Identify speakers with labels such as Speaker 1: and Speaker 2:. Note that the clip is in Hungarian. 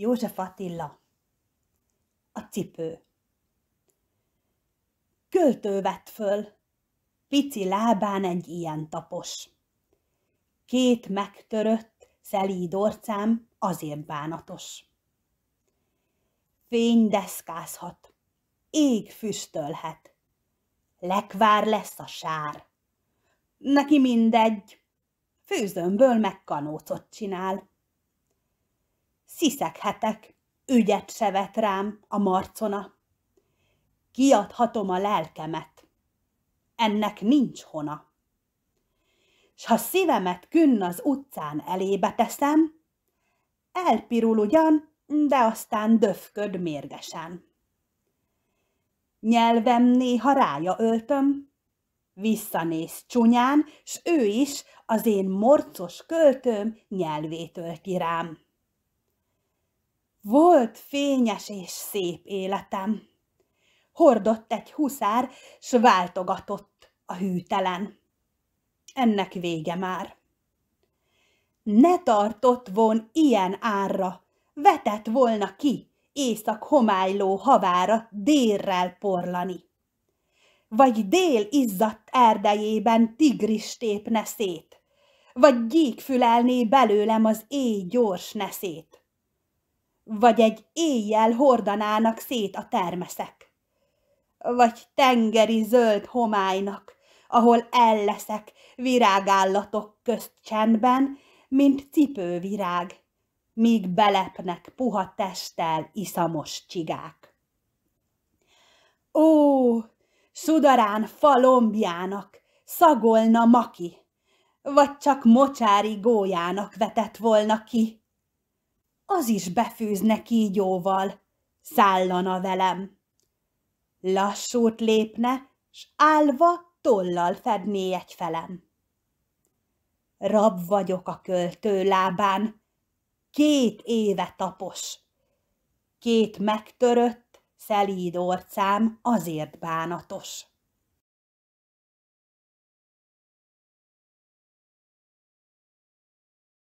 Speaker 1: József Attila A cipő Költő vett föl, pici lábán egy ilyen tapos. Két megtörött, szelíd orcám azért bánatos. Fény deszkázhat, ég füstölhet, lekvár lesz a sár. Neki mindegy, főzömből meg kanócot csinál sziszeghetek, ügyet se vet rám a marcona. Kiadhatom a lelkemet, ennek nincs hona. S ha szívemet künn az utcán elébe teszem, elpirul ugyan, de aztán döfköd mérgesen. Nyelvem néha rája öltöm, visszanéz csúnyán, s ő is az én morcos költőm nyelvét ölti rám. Volt fényes és szép életem. Hordott egy huszár, s váltogatott a hűtelen. Ennek vége már. Ne tartott von ilyen árra, vetett volna ki, észak homályló havára délrel porlani. Vagy dél izzadt erdejében tigris tépne szét, vagy gyík fülelné belőlem az éj gyors neszét vagy egy éjjel hordanának szét a termeszek, vagy tengeri zöld homálynak, ahol elleszek virágállatok közt csendben, mint cipővirág, míg belepnek puha testtel iszamos csigák. Ó, sudarán falombjának szagolna maki, vagy csak mocsári gójának vetett volna ki, az is befőzne kígyóval, szállana velem. Lassút lépne, s állva tollal fedné egy felem. Rab vagyok a költő lábán, két éve tapos. Két megtörött, szelíd orcám azért bánatos.